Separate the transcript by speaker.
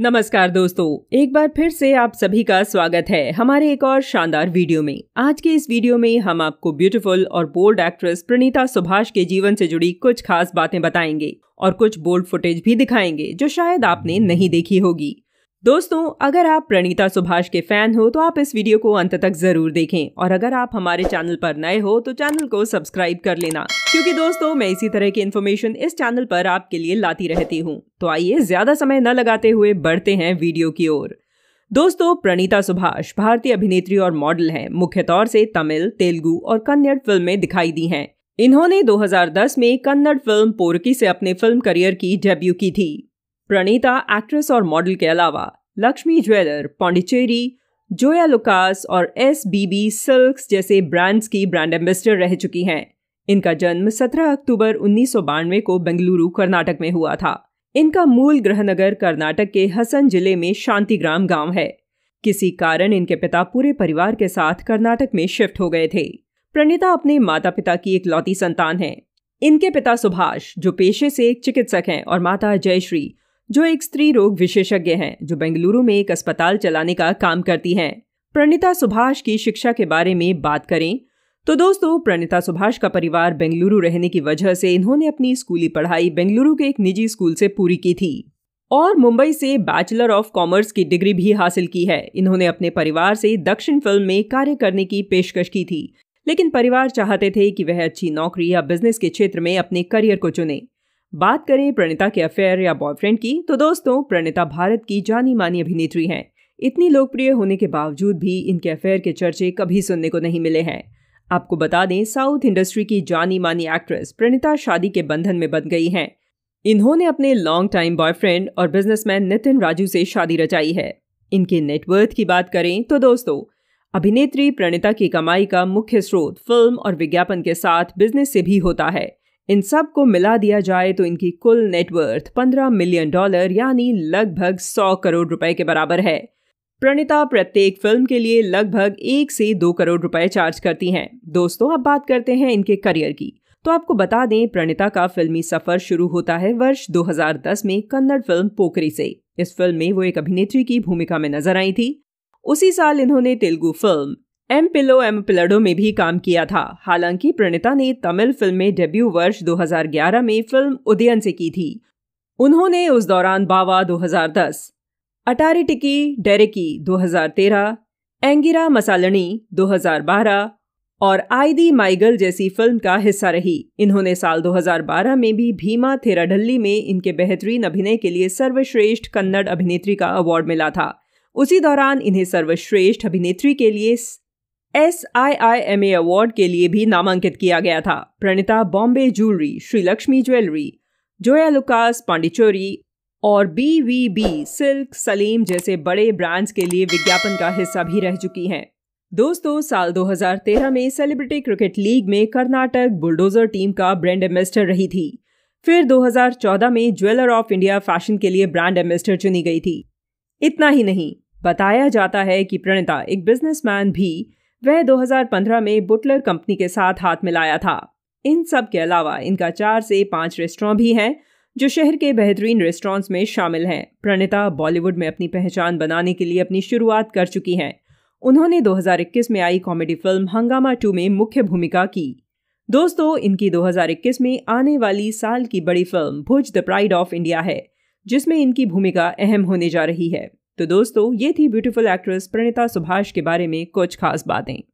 Speaker 1: नमस्कार दोस्तों एक बार फिर से आप सभी का स्वागत है हमारे एक और शानदार वीडियो में आज के इस वीडियो में हम आपको ब्यूटीफुल और बोल्ड एक्ट्रेस प्रणीता सुभाष के जीवन से जुड़ी कुछ खास बातें बताएंगे और कुछ बोल्ड फुटेज भी दिखाएंगे जो शायद आपने नहीं देखी होगी दोस्तों अगर आप प्रणीता सुभाष के फैन हो तो आप इस वीडियो को अंत तक जरूर देखें और अगर आप हमारे चैनल पर नए हो तो चैनल को सब्सक्राइब कर लेना क्योंकि दोस्तों मैं इसी तरह की इन्फॉर्मेशन इस चैनल पर आपके लिए लाती रहती हूँ तो आइए ज्यादा समय न लगाते हुए बढ़ते हैं वीडियो की ओर दोस्तों प्रणीता सुभाष भारतीय अभिनेत्री और मॉडल हैं मुख्य तौर से तमिल तेलुगु और कन्नड़ फिल्म में दिखाई दी हैं इन्होंने 2010 में कन्नड़ फिल्म पोरकी से अपने फिल्म करियर की डेब्यू की थी प्रणीता एक्ट्रेस और मॉडल के अलावा लक्ष्मी ज्वेलर पौंडिचेरी जोया लुकास और एस बी बी सिल्क्स जैसे ब्रांड्स की ब्रांड एम्बेसडर रह चुकी हैं इनका जन्म 17 अक्टूबर उन्नीस को बेंगलुरु कर्नाटक में हुआ था इनका मूल गृहनगर कर्नाटक के हसन जिले में शांतिग्राम गांव है किसी कारण इनके पिता पूरे परिवार के साथ कर्नाटक में शिफ्ट हो गए थे प्रणीता अपने माता पिता की एक संतान है इनके पिता सुभाष जो पेशे से एक चिकित्सक हैं और माता जयश्री जो एक स्त्री रोग विशेषज्ञ है जो बेंगलुरु में एक अस्पताल चलाने का काम करती है प्रणिता सुभाष की शिक्षा के बारे में बात करें तो दोस्तों प्रणिता सुभाष का परिवार बेंगलुरु रहने की वजह से इन्होंने अपनी स्कूली पढ़ाई बेंगलुरु के एक निजी स्कूल से पूरी की थी और मुंबई से बैचलर ऑफ कॉमर्स की डिग्री भी हासिल की है इन्होंने अपने परिवार से दक्षिण फिल्म में कार्य करने की पेशकश की थी लेकिन परिवार चाहते थे कि वह अच्छी नौकरी या बिजनेस के क्षेत्र में अपने करियर को चुने बात करें प्रणिता के अफेयर या बॉयफ्रेंड की तो दोस्तों प्रणिता भारत की जानी मानी अभिनेत्री हैं इतनी लोकप्रिय होने के बावजूद भी इनके अफेयर के चर्चे कभी सुनने को नहीं मिले हैं आपको बता दें साउथ इंडस्ट्री की जानी मानी एक्ट्रेस प्रणिता शादी के बंधन में बंध गई हैं इन्होंने अपने लॉन्ग टाइम बॉयफ्रेंड और बिजनेसमैन नितिन राजू से शादी रचाई है इनके नेटवर्थ की बात करें तो दोस्तों अभिनेत्री प्रणिता की कमाई का मुख्य स्रोत फिल्म और विज्ञापन के साथ बिजनेस से भी होता है इन सब को मिला दिया जाए तो इनकी कुल नेटवर्थ 15 मिलियन डॉलर यानी लगभग 100 करोड़ रुपए के बराबर है प्रणिता प्रत्येक फिल्म के लिए लगभग एक से दो करोड़ रुपए चार्ज करती हैं दोस्तों अब बात करते हैं इनके करियर की तो आपको बता दें प्रणिता का फिल्मी सफर शुरू होता है वर्ष 2010 में कन्नड़ फिल्म पोकरी से इस फिल्म में वो एक अभिनेत्री की भूमिका में नजर आई थी उसी साल इन्होंने तेलुगु फिल्म एम पिलो एम पिलडो में भी काम किया था हालांकि प्रणीता ने तमिल फिल्म में डेब्यू वर्ष 2011 में फिल्म उदयन से की थी उन्होंने उस दौरान बावा 2010, अटारी टिकी डेरेकी 2013, एंगिरा मसालनी 2012 और आई दी माइगल जैसी फिल्म का हिस्सा रही इन्होंने साल 2012 में भी भीमा थेराडल्ली में इनके बेहतरीन अभिनय के लिए सर्वश्रेष्ठ कन्नड़ अभिनेत्री का अवार्ड मिला था उसी दौरान इन्हें सर्वश्रेष्ठ अभिनेत्री के लिए S I I M A award के लिए भी नामांकित किया गया था Pranitha Bombay jewellery Shri Lakshmi jewellery Joyalukkas Pondicherry और बी वी बी सिल्क सलीम जैसे बड़े ब्रांड्स के लिए विज्ञापन का हिस्सा भी रह चुकी हैं दोस्तों साल 2013 में सेलिब्रिटी क्रिकेट लीग में कर्नाटक बुलडोजर टीम का ब्रांड एम्बेस्टर रही थी फिर 2014 में ज्वेलर ऑफ इंडिया फैशन के लिए ब्रांड एम्बेस्टर चुनी गई थी इतना ही नहीं बताया जाता है कि प्रणिता एक बिजनेसमैन भी वह 2015 में बुटलर कंपनी के साथ हाथ मिलाया था इन सब के अलावा इनका चार से पाँच रेस्टोरेंट भी हैं जो शहर के बेहतरीन रेस्टोरेंट्स में शामिल हैं प्रणिता बॉलीवुड में अपनी पहचान बनाने के लिए अपनी शुरुआत कर चुकी हैं उन्होंने 2021 में आई कॉमेडी फिल्म हंगामा टू में मुख्य भूमिका की दोस्तों इनकी 2021 में आने वाली साल की बड़ी film Bhuj the pride of India है जिसमें इनकी भूमिका अहम होने जा रही है तो दोस्तों ये थी ब्यूटीफुल एक्ट्रेस प्रणिता सुभाष के बारे में कुछ खास बातें